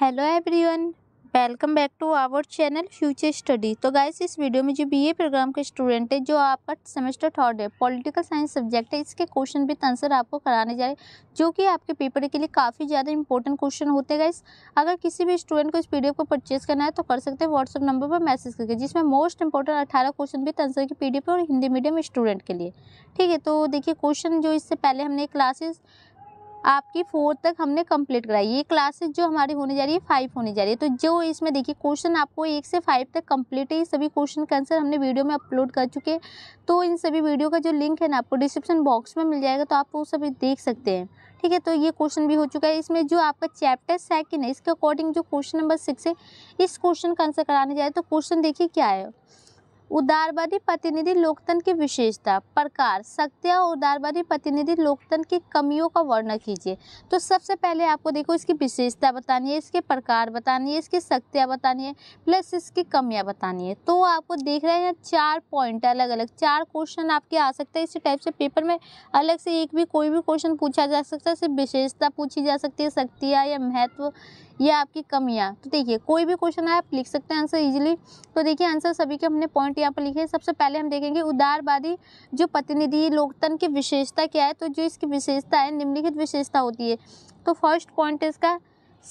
hello everyone welcome back to our channel future study तो guys इस video में जो बीए प्रोग्राम के स्टूडेंट है जो आपका सेमेस्टर थर्ड है पॉलिटिकल साइंस सब्जेक्ट है इसके क्वेश्चन भी आंसर आपको कराने जा रहे हैं जो कि आपके पेपर के लिए काफ़ी ज़्यादा इंपॉर्टेंट क्वेश्चन होते हैं गाइस अगर किसी भी स्टूडेंट को इस पी को परचेज करना है तो कर सकते हैं व्हाट्सअप नंबर पर मैसेज करके जिसमें मोस्ट इंपॉर्टेंट अठारह क्वेश्चन भी आंसर की पी और हिंदी मीडियम स्टूडेंट के लिए ठीक है तो देखिए क्वेश्चन जो इससे पहले हमने क्लासेस आपकी फोर्थ तक हमने कंप्लीट कराई ये क्लासेस जो हमारी होने जा रही है फाइव होने जा रही है तो जो इसमें देखिए क्वेश्चन आपको एक से फाइव तक कंप्लीट है ये सभी क्वेश्चन का आंसर हमने वीडियो में अपलोड कर चुके हैं तो इन सभी वीडियो का जो लिंक है ना आपको डिस्क्रिप्शन बॉक्स में मिल जाएगा तो आप वो सभी देख सकते हैं ठीक है तो ये क्वेश्चन भी हो चुका है इसमें जो आपका चैप्टर सेकंड है इसके अकॉर्डिंग जो क्वेश्चन नंबर सिक्स है इस क्वेश्चन का आंसर कराने जाए तो क्वेश्चन देखिए क्या है उदारवादी प्रतिनिधि लोकतंत्र की विशेषता प्रकार सत्य और उदारवादी प्रतिनिधि लोकतंत्र की कमियों का वर्णन कीजिए तो सबसे पहले आपको देखो इसकी विशेषता बतानी है इसके प्रकार बतानी है इसकी शक्तियाँ बतानी है प्लस इसकी कमियाँ बतानी है तो आपको देख रहे हैं चार पॉइंट अलग अलग चार क्वेश्चन आपके आ सकते हैं इसी टाइप से पेपर में अलग से एक भी कोई भी क्वेश्चन पूछा जा सकता है सिर्फ विशेषता पूछी जा सकती है शक्तियाँ या महत्व ये आपकी कमियाँ तो देखिए कोई भी क्वेश्चन है आप लिख सकते हैं आंसर इजीली तो देखिए आंसर सभी के हमने पॉइंट यहाँ पर लिखे हैं सबसे पहले हम देखेंगे उदारवादी जो प्रतिनिधि लोकतंत्र की विशेषता क्या है तो जो इसकी विशेषता है निम्नलिखित विशेषता होती है तो फर्स्ट पॉइंट इसका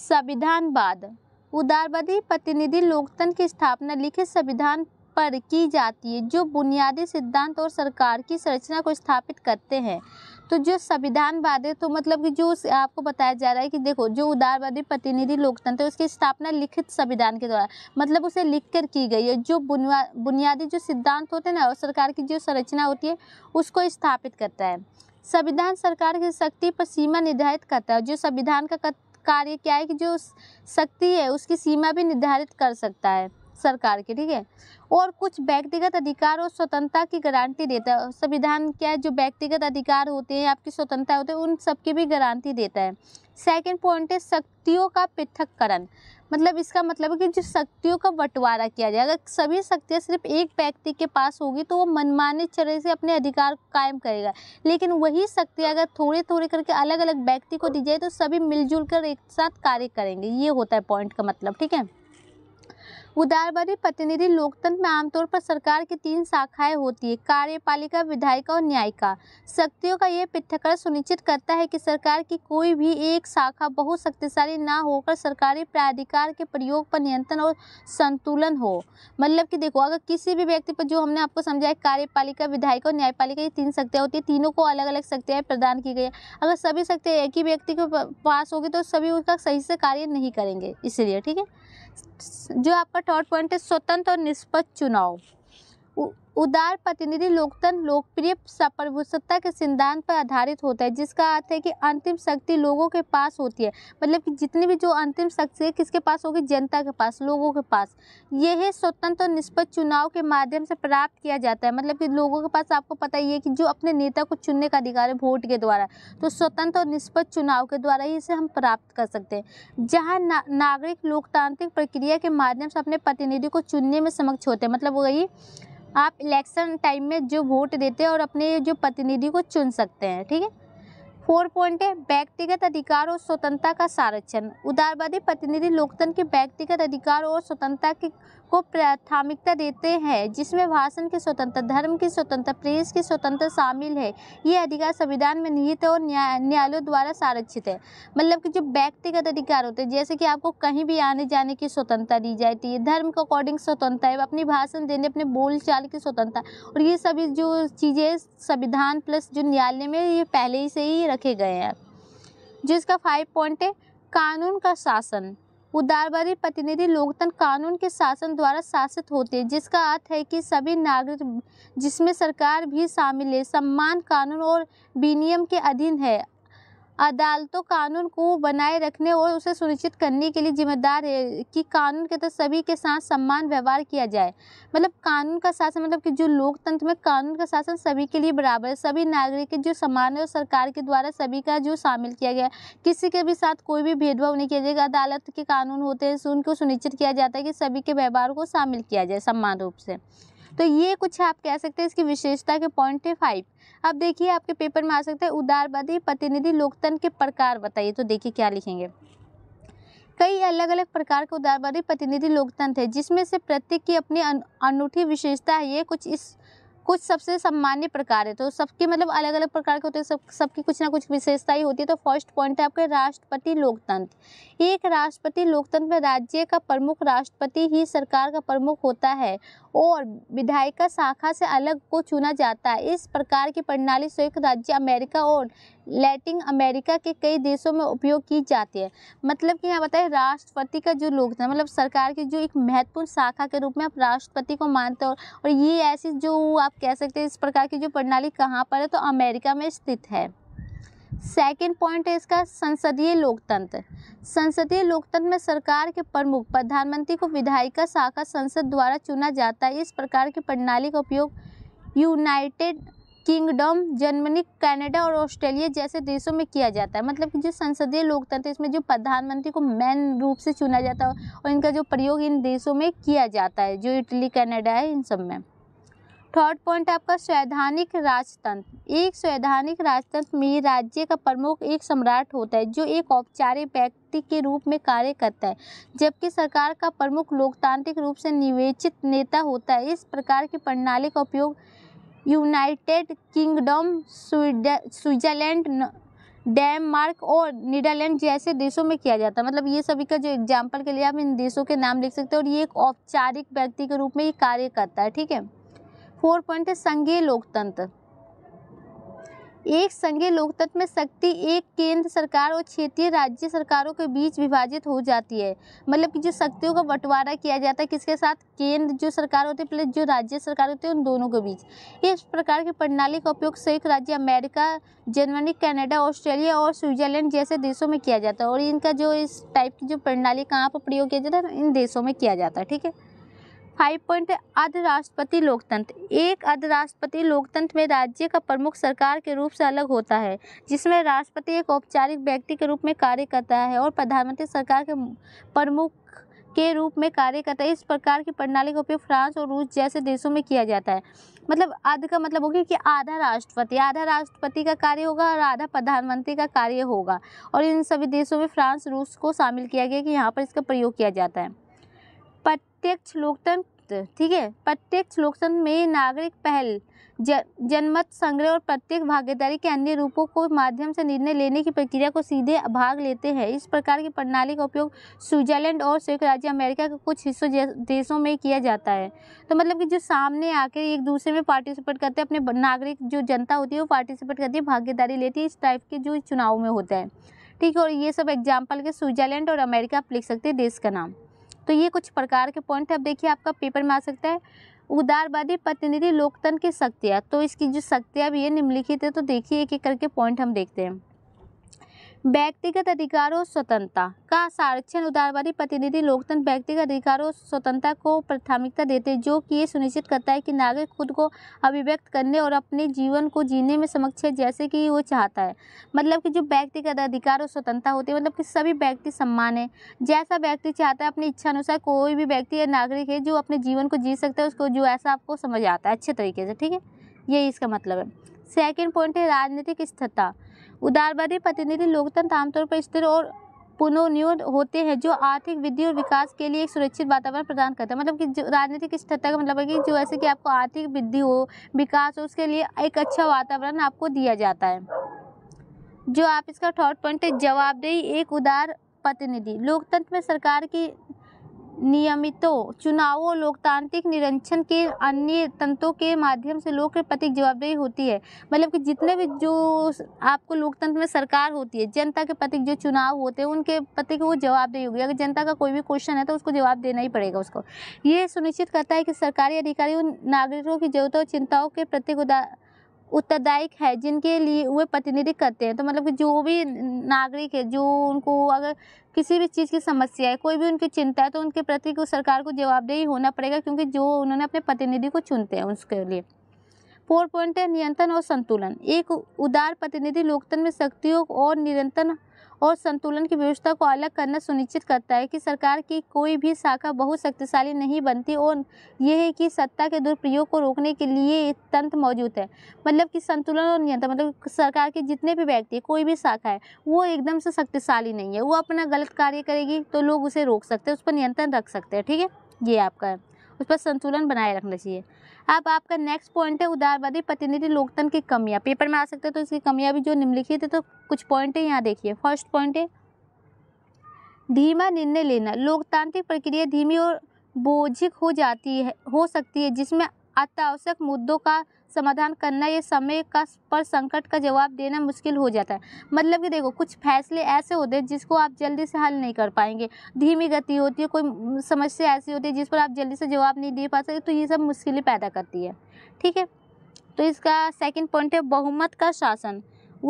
संविधानवाद उदारवादी प्रतिनिधि लोकतंत्र की स्थापना लिखित संविधान पर की जाती है जो बुनियादी सिद्धांत और सरकार की संरचना को स्थापित करते हैं तो जो है तो मतलब कि जो आपको बताया जा रहा है कि देखो जो उदारवादी प्रतिनिधि लोकतंत्र है उसकी स्थापना लिखित संविधान के द्वारा मतलब उसे लिख कर की गई है जो बुनियादी जो सिद्धांत होते हैं ना और सरकार की जो संरचना होती है उसको स्थापित करता है संविधान सरकार की शक्ति पर सीमा निर्धारित करता है जो संविधान का कार्य क्या है कि जो शक्ति है उसकी सीमा भी निर्धारित कर सकता है सरकार के ठीक है और कुछ व्यक्तिगत अधिकार और स्वतंत्रता की गारंटी देता है संविधान क्या जो व्यक्तिगत अधिकार होते हैं आपकी स्वतंत्रता होते हैं उन सबकी भी गारंटी देता है सेकंड पॉइंट है शक्तियों का पृथककरण मतलब इसका मतलब है कि जो शक्तियों का बंटवारा किया जाए अगर सभी शक्तियाँ सिर्फ एक व्यक्ति के पास होगी तो वो मनमाने चरण से अपने अधिकार कायम करेगा लेकिन वही शक्ति अगर थोड़े थोड़े करके अलग अलग व्यक्ति को दी जाए तो सभी मिलजुल कर एक साथ कार्य करेंगे ये होता है पॉइंट का मतलब ठीक है उदारवादी प्रतिनिधि लोकतंत्र में आमतौर पर सरकार की तीन शाखाएं होती है कार्यपालिका विधायिका और न्यायिका शक्तियों का यह पृथकरण सुनिश्चित करता है कि सरकार की कोई भी एक शाखा बहुत शक्तिशाली ना होकर सरकारी प्राधिकार के प्रयोग पर नियंत्रण और संतुलन हो मतलब कि देखो अगर किसी भी व्यक्ति पर जो हमने आपको समझाया कार्यपालिका विधायिका और न्यायपालिका ये तीन शक्तियाँ होती है तीनों को अलग अलग शक्तियाँ प्रदान की गई अगर सभी शक्तियाँ एक ही व्यक्ति के पास होगी तो सभी उसका सही से कार्य नहीं करेंगे इसलिए ठीक है जो आपका थर्ड पॉइंट है स्वतंत्र और निष्पक्ष चुनाव उदार प्रतिनिधि लोकतंत्र लोकप्रिय सप्रभुसत्ता के सिद्धांत पर आधारित होता है जिसका अर्थ है कि अंतिम शक्ति लोगों के पास होती है मतलब कि जितनी भी जो अंतिम शक्ति है किसके पास होगी जनता के पास लोगों के पास यह स्वतंत्र और निष्पक्ष चुनाव के माध्यम से प्राप्त किया जाता है मतलब कि लोगों के पास आपको पता ही है कि जो अपने नेता को चुनने का अधिकार है वोट के द्वारा तो स्वतंत्र और निष्पक्ष चुनाव के द्वारा ही इसे हम प्राप्त कर सकते हैं जहाँ नागरिक लोकतांत्रिक प्रक्रिया के माध्यम से अपने प्रतिनिधि को चुनने में समक्ष होते हैं मतलब वही आप इलेक्शन टाइम में जो वोट देते हैं और अपने जो प्रतिनिधि को चुन सकते हैं ठीक है फोर पॉइंट है व्यक्तिगत अधिकार और स्वतंत्रता का संरक्षण उदारवादी प्रतिनिधि लोकतंत्र के व्यक्तिगत अधिकार और स्वतंत्रता की को प्राथमिकता देते हैं जिसमें भाषण की स्वतंत्रता धर्म की स्वतंत्रता प्रेस की स्वतंत्रता शामिल है ये अधिकार संविधान में निहित है और न्या, न्यायालयों द्वारा संरक्षित है मतलब कि जो व्यक्तिगत अधिकार होते हैं जैसे कि आपको कहीं भी आने जाने की स्वतंत्रता दी जाती है धर्म के अकॉर्डिंग स्वतंत्रता है अपनी भाषण देने अपने बोलचाल की स्वतंत्रता और ये सभी जो चीज़ें संविधान प्लस जो न्यायालय में ये पहले ही से ही रखे गए हैं जिसका फाइव पॉइंट है कानून का शासन उदारवादी प्रतिनिधि लोकतंत्र कानून के शासन द्वारा शासित होते हैं जिसका अर्थ है कि सभी नागरिक जिसमें सरकार भी शामिल है सम्मान कानून और विनियम के अधीन है अदालतों कानून को बनाए रखने और उसे सुनिश्चित करने के लिए जिम्मेदार है कि कानून के तहत तो सभी के साथ सम्मान व्यवहार किया जाए मतलब कानून का शासन मतलब कि जो लोकतंत्र में कानून का शासन सभी के लिए बराबर है सभी नागरिक के जो समान है और सरकार के द्वारा सभी का जो शामिल किया गया किसी के भी साथ कोई भी भेदभाव नहीं किया जाएगा अदालत के कानून होते हैं उनको सुनिश्चित किया जाता है कि सभी के व्यवहार को शामिल किया जाए सम्मान रूप से तो ये कुछ आप कह सकते हैं इसकी विशेषता के पॉइंट है फाइव अब देखिए आपके पेपर में आ सकते है उदारवादी प्रतिनिधि लोकतंत्र के प्रकार बताइए तो देखिए क्या लिखेंगे कई अलग अलग प्रकार के उदारवादी प्रतिनिधि लोकतंत्र है जिसमें से प्रत्येक की अपनी अनूठी विशेषता है ये कुछ इस कुछ सबसे सामान्य प्रकार है तो सबके मतलब अलग अलग प्रकार के होते हैं सब सबकी कुछ ना कुछ विशेषता ही होती है तो फर्स्ट पॉइंट है आपके राष्ट्रपति लोकतंत्र एक राष्ट्रपति लोकतंत्र में राज्य का प्रमुख राष्ट्रपति ही सरकार का प्रमुख होता है और विधायिका शाखा से अलग को चुना जाता है इस प्रकार की प्रणाली संयुक्त राज्य अमेरिका और लैटिन अमेरिका के कई देशों में उपयोग की जाती है मतलब कि यहाँ बताए राष्ट्रपति का जो लोग था मतलब सरकार की जो एक महत्वपूर्ण शाखा के रूप में आप राष्ट्रपति को मानते हो और ये ऐसी जो आप कह सकते हैं इस प्रकार की जो प्रणाली कहाँ पर है तो अमेरिका में स्थित है सेकेंड पॉइंट है इसका संसदीय लोकतंत्र संसदीय लोकतंत्र में सरकार के प्रमुख प्रधानमंत्री को विधायिका शाखा संसद द्वारा चुना जाता है इस प्रकार की प्रणाली का उपयोग यूनाइटेड किंगडम जर्मनी कनाडा और ऑस्ट्रेलिया जैसे देशों में किया जाता है मतलब कि जो संसदीय लोकतंत्र इसमें जो प्रधानमंत्री को मेन रूप से चुना जाता है और इनका जो प्रयोग इन देशों में किया जाता है जो इटली कनाडा है इन सब में थर्ड पॉइंट आपका संवैधानिक राजतंत्र एक संवैधानिक राजतंत्र में राज्य का प्रमुख एक सम्राट होता है जो एक औपचारिक व्यक्ति के रूप में कार्य करता है जबकि सरकार का प्रमुख लोकतांत्रिक रूप से निवेचित नेता होता है इस प्रकार की प्रणाली का उपयोग यूनाइटेड किंगडम स्विट्जरलैंड डेनमार्क और नीदरलैंड जैसे देशों में किया जाता है मतलब ये सभी का जो एग्जाम्पल के लिए आप इन देशों के नाम लिख सकते हैं और ये एक औपचारिक व्यक्ति के रूप में ये कार्य करता है ठीक है फोर पॉइंट है संघीय लोकतंत्र एक संघीय लोकतंत्र में शक्ति एक केंद्र सरकार और क्षेत्रीय राज्य सरकारों के बीच विभाजित हो जाती है मतलब कि जो शक्तियों का बंटवारा किया जाता है किसके साथ केंद्र जो सरकार होती है प्लस जो राज्य सरकार होती है उन दोनों के बीच इस प्रकार की प्रणाली का उपयोग संयुक्त राज्य अमेरिका जर्मनी कैनेडा ऑस्ट्रेलिया और स्विट्जरलैंड जैसे देशों में किया जाता है और इनका जो इस टाइप की जो प्रणाली कहाँ पर प्रयोग किया जाता है इन देशों में किया जाता है ठीक है फाइव पॉइंट अध राष्ट्रपति लोकतंत्र एक अध राष्ट्रपति लोकतंत्र में राज्य का प्रमुख सरकार के रूप से अलग होता है जिसमें राष्ट्रपति एक औपचारिक व्यक्ति के रूप में कार्य करता है और प्रधानमंत्री सरकार के प्रमुख के रूप में कार्य करता है इस प्रकार की प्रणाली का उपयोग फ्रांस और रूस जैसे देशों में किया जाता है मतलब आध का मतलब हो गया कि आधा राष्ट्रपति आधा राष्ट्रपति का कार्य होगा और आधा प्रधानमंत्री का कार्य होगा और इन सभी देशों में फ्रांस रूस को शामिल किया गया कि यहाँ पर इसका प्रयोग किया जाता है प्रत्यक्ष लोकतंत्र ठीक है प्रत्यक्ष लोकतंत्र में नागरिक पहल ज, जनमत संग्रह और प्रत्येक भागीदारी के अन्य रूपों को माध्यम से निर्णय लेने की प्रक्रिया को सीधे भाग लेते हैं इस प्रकार की प्रणाली का उपयोग स्विट्जरलैंड और संयुक्त राज्य अमेरिका के कुछ हिस्सों देशों में किया जाता है तो मतलब कि जो सामने आकर एक दूसरे में पार्टिसिपेट करते हैं अपने नागरिक जो जनता होती है वो पार्टिसिपेट करती है भागीदारी लेती है इस टाइप के जो चुनाव में होता है ठीक है और ये सब एग्जाम्पल के स्विट्जरलैंड और अमेरिका आप लिख सकते हैं देश का नाम तो ये कुछ प्रकार के पॉइंट अब देखिए आपका पेपर में आ सकता है उदारवादी प्रतिनिधि लोकतंत्र की शक्तियाँ तो इसकी जो शक्तियाँ भी है निम्नलिखित है तो देखिए एक एक करके पॉइंट हम देखते हैं व्यक्तिगत अधिकारों और स्वतंत्रता का संरक्षण उदारवादी प्रतिनिधि लोकतंत्र व्यक्तिगत अधिकारों और स्वतंत्रता को प्राथमिकता देते हैं जो कि ये सुनिश्चित करता है कि नागरिक खुद को अभिव्यक्त करने और अपने जीवन को जीने में समक्ष है जैसे कि वो चाहता है मतलब कि जो व्यक्तिगत अधिकार और स्वतंत्रता होती है मतलब कि सभी व्यक्ति सम्मान है जैसा व्यक्ति चाहता है अपनी इच्छा अनुसार कोई भी व्यक्ति या नागरिक है जो अपने जीवन को जी सकता है उसको जो ऐसा आपको समझ आता है अच्छे तरीके से ठीक है यही इसका मतलब है सेकेंड पॉइंट है राजनीतिक स्थिरता उदारवादी प्रतिनिधि लोकतंत्र आमतौर पर स्थिर और पुनर्नियोजित होते हैं जो आर्थिक वृद्धि और विकास के लिए एक सुरक्षित वातावरण प्रदान करते हैं मतलब कि राजनीतिक स्थिरता का मतलब है कि जो ऐसे कि आपको आर्थिक वृद्धि हो विकास हो उसके लिए एक अच्छा वातावरण आपको दिया जाता है जो आप इसका थर्ड पॉइंट है जवाबदेही एक उदार प्रतिनिधि लोकतंत्र में सरकार की नियमितों चुनावों लोकतांत्रिक निरंक्षण के अन्य तंत्रों के माध्यम से के प्रति जवाबदेही होती है मतलब कि जितने भी जो आपको लोकतंत्र में सरकार होती है जनता के प्रति जो चुनाव होते हैं उनके प्रति वो जवाबदेही होगी अगर जनता का कोई भी क्वेश्चन है तो उसको जवाब देना ही पड़ेगा उसको ये सुनिश्चित करता है कि सरकारी अधिकारी उन नागरिकों की जरूरतों और चिंताओं के प्रति उदा उत्तरदायिक है जिनके लिए वे प्रतिनिधित्व करते हैं तो मतलब कि जो भी नागरिक है जो उनको अगर किसी भी चीज़ की समस्या है कोई भी उनकी चिंता है तो उनके प्रति को सरकार को जवाबदेही होना पड़ेगा क्योंकि जो उन्होंने अपने प्रतिनिधि को चुनते हैं उसके लिए फोर पॉइंट है नियंत्रण और संतुलन एक उदार प्रतिनिधि लोकतंत्र में शक्तियों और निरंतर और संतुलन की व्यवस्था को अलग करना सुनिश्चित करता है कि सरकार की कोई भी शाखा बहुत शक्तिशाली नहीं बनती और यह है कि सत्ता के दुरुपयोग को रोकने के लिए तंत्र मौजूद है मतलब कि संतुलन और नियंत्रण मतलब सरकार के जितने भी व्यक्ति कोई भी शाखा है वो एकदम से शक्तिशाली नहीं है वो अपना गलत कार्य करेगी तो लोग उसे रोक सकते हैं उस पर नियंत्रण रख सकते हैं ठीक है ये आपका है उस पर संतुलन बनाए रखना चाहिए अब आपका नेक्स्ट पॉइंट है उदारवादी प्रतिनिधि लोकतंत्र की कमियाँ पेपर में आ सकते हैं तो इसकी कमियाँ भी जो निम्नलिखित है तो कुछ पॉइंट है यहाँ देखिए फर्स्ट पॉइंट है धीमा निर्णय लेना लोकतांत्रिक प्रक्रिया धीमी और बोझिक हो जाती है हो सकती है जिसमें अत्यावश्यक मुद्दों का समाधान करना या समय का पर संकट का जवाब देना मुश्किल हो जाता है मतलब कि देखो कुछ फैसले ऐसे होते हैं जिसको आप जल्दी से हल नहीं कर पाएंगे धीमी गति होती है कोई समस्या ऐसी होती है जिस पर आप जल्दी से जवाब नहीं दे पाते तो ये सब मुश्किलें पैदा करती है ठीक है तो इसका सेकेंड पॉइंट है बहुमत का शासन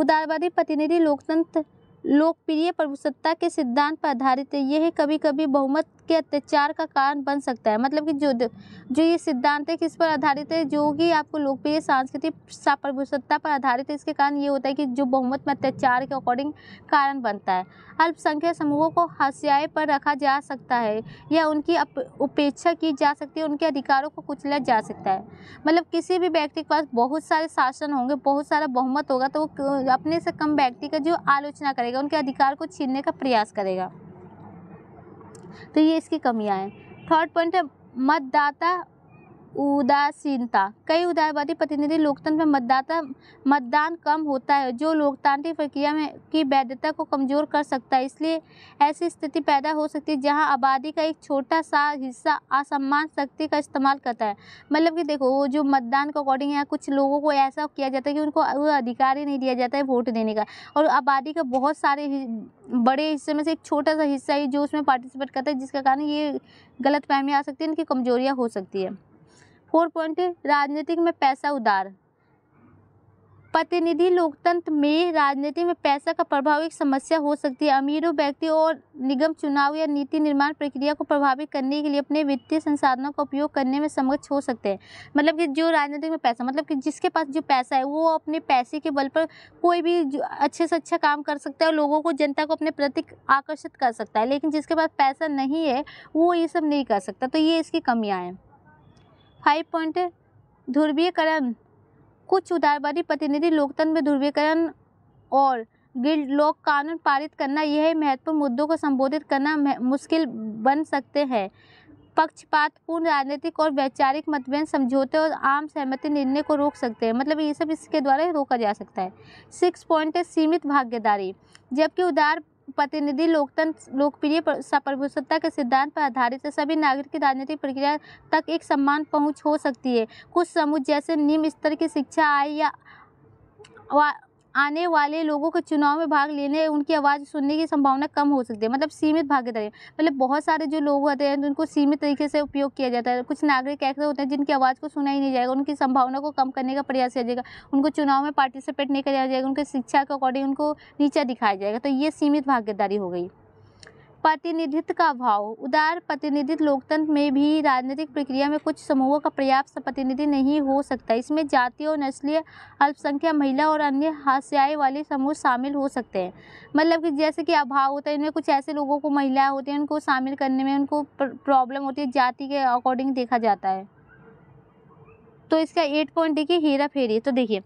उदारवादी प्रतिनिधि लोकतंत्र लोकप्रिय प्रभुसत्ता के सिद्धांत पर आधारित है यह कभी कभी बहुमत के अत्याचार का कारण बन सकता है मतलब कि जो जो ये सिद्धांत है किस पर आधारित है जो कि आपको लोकप्रिय सांस्कृतिक प्रभुसत्ता पर आधारित है इसके कारण ये होता है कि जो बहुमत में अत्याचार के अकॉर्डिंग कारण बनता है अल्पसंख्यक समूहों को हाशियाए पर रखा जा सकता है या उनकी उपेक्षा की जा सकती है उनके अधिकारों को कुचला जा सकता है मतलब किसी भी व्यक्ति के पास बहुत सारे शासन होंगे बहुत सारा बहुमत होगा तो वो अपने से कम व्यक्ति का जो आलोचना करेगा उनके अधिकार को छीनने का प्रयास करेगा तो ये इसकी कमियाँ हैं थर्ड पॉइंट है मतदाता उदासीनता कई उदारवादी प्रतिनिधि लोकतंत्र में मतदाता मतदान कम होता है जो लोकतांत्रिक प्रक्रिया में की वैधता को कमजोर कर सकता है इसलिए ऐसी स्थिति पैदा हो सकती है जहां आबादी का एक छोटा सा हिस्सा असम्मान शक्ति का इस्तेमाल करता है मतलब कि देखो वो जो मतदान के अकॉर्डिंग है कुछ लोगों को ऐसा किया जाता है कि उनको अधिकार ही नहीं दिया जाता है वोट देने का और आबादी का बहुत सारे बड़े हिस्से में से एक छोटा सा हिस्सा ही जो उसमें पार्टिसिपेट करता है जिसके कारण ये गलत आ सकती है इनकी कमजोरियाँ हो सकती है फोर पॉइंट राजनीतिक में पैसा उदार प्रतिनिधि लोकतंत्र में राजनीति में पैसा का प्रभाव एक समस्या हो सकती है अमीरों व्यक्ति और निगम चुनाव या नीति निर्माण प्रक्रिया को प्रभावित करने के लिए अपने वित्तीय संसाधनों का उपयोग करने में समक्ष हो सकते हैं मतलब कि जो राजनीतिक में पैसा मतलब कि जिसके पास जो पैसा है वो अपने पैसे के बल पर कोई भी अच्छे से अच्छा काम कर सकता है और लोगों को जनता को अपने प्रति आकर्षित कर सकता है लेकिन जिसके पास पैसा नहीं है वो ये सब नहीं कर सकता तो ये इसकी कमियाँ हैं फाइव पॉइंट ध्रुवीकरण कुछ उदारवादी प्रतिनिधि लोकतंत्र में ध्रुवीकरण और गिल्ड लोक कानून पारित करना यह महत्वपूर्ण मुद्दों को संबोधित करना मुश्किल बन सकते हैं पक्षपातपूर्ण राजनीतिक और वैचारिक मतभेद समझौते और आम सहमति निर्णय को रोक सकते हैं मतलब ये सब इसके द्वारा रोका जा सकता है सिक्स पॉइंट है सीमित भागीदारी जबकि उदार प्रतिनिधि लोकतंत्र लोकप्रिय प्रभुसत्ता के सिद्धांत पर आधारित है सभी नागरिक की राजनीतिक प्रक्रिया तक एक समान पहुंच हो सकती है कुछ समूह जैसे निम्न स्तर की शिक्षा आय या आने वाले लोगों को चुनाव में भाग लेने उनकी आवाज़ सुनने की संभावना कम हो सकती है मतलब सीमित भागीदारी मतलब बहुत सारे जो लोग होते हैं तो उनको सीमित तरीके से उपयोग किया जाता है कुछ नागरिक ऐसे होते हैं जिनकी आवाज़ को सुना ही नहीं जाएगा उनकी संभावना को कम करने का प्रयास किया जाएगा उनको चुनाव में पार्टिसिपेट नहीं कराया जाएगा उनकी शिक्षा के अकॉर्डिंग उनको नीचा दिखाया जाएगा तो ये सीमित भागीदारी हो गई प्रतिनिधित्व का अभाव उदार प्रतिनिधित्व लोकतंत्र में भी राजनीतिक प्रक्रिया में कुछ समूहों का पर्याप्त प्रतिनिधि नहीं हो सकता इसमें जातीय और नस्लीय अल्पसंख्यक महिला और अन्य हास्याय वाले समूह शामिल हो सकते हैं मतलब कि जैसे कि अभाव होता है इनमें कुछ ऐसे लोगों को महिलाएं होती हैं उनको शामिल करने में उनको प्रॉब्लम होती है जाति के अकॉर्डिंग देखा जाता है तो इसका एट पॉइंट देखिए हेरा फेरी तो देखिए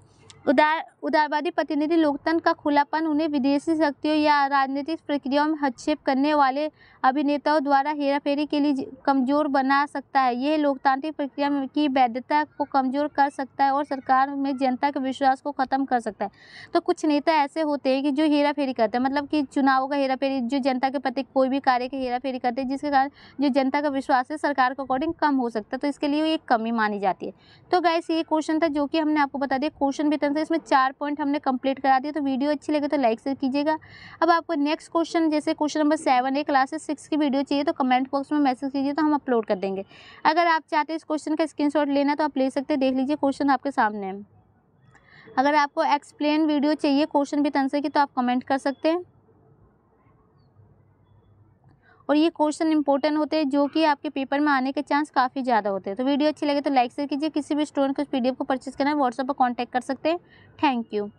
उदार उदारवादी प्रतिनिधि लोकतंत्र का खुलापन उन्हें विदेशी शक्तियों या राजनीतिक प्रक्रियाओं में हस्तक्षेप करने वाले अभिनेताओं द्वारा हेराफेरी के लिए कमजोर बना सकता है यह लोकतांत्रिक प्रक्रिया की वैधता को कमजोर कर सकता है और सरकार में जनता के विश्वास को खत्म कर सकता है तो कुछ नेता ऐसे होते हैं कि जो हेराफेरी करते हैं मतलब कि चुनावों का हेराफेरी जो जनता के प्रति कोई भी कार्य की हेराफेरी करते हैं जिसके कारण जो जनता का विश्वास है सरकार के अकॉर्डिंग कम हो सकता है तो इसके लिए एक कमी मानी जाती है तो गैस ये क्वेश्चन था जो कि हमने आपको बता दिया क्वेश्चन भी से तो इसमें चार पॉइंट हमने कंप्लीट करा दिया तो वीडियो अच्छी लगे तो लाइक से कीजिएगा अब आपको नेक्स्ट क्वेश्चन जैसे क्वेश्चन नंबर सेवन है क्लासेस सिक्स की वीडियो चाहिए तो कमेंट बॉक्स में मैसेज कीजिए तो हम अपलोड कर देंगे अगर आप चाहते हैं इस क्वेश्चन का स्क्रीन लेना तो आप ले सकते हैं देख लीजिए क्वेश्चन आपके सामने है अगर आपको एक्सप्लेन वीडियो चाहिए क्वेश्चन विद आंसर की तो आप कमेंट कर सकते हैं और ये क्वेश्चन इंपॉर्टेंट होते हैं जो कि आपके पेपर में आने के चांस काफ़ी ज़्यादा होते हैं तो वीडियो अच्छी लगे तो लाइक शेयर कीजिए किसी भी स्टूडेंट को इस पी को परचेज करना है व्हाट्सअप पर कॉन्टैक्ट कर सकते हैं थैंक यू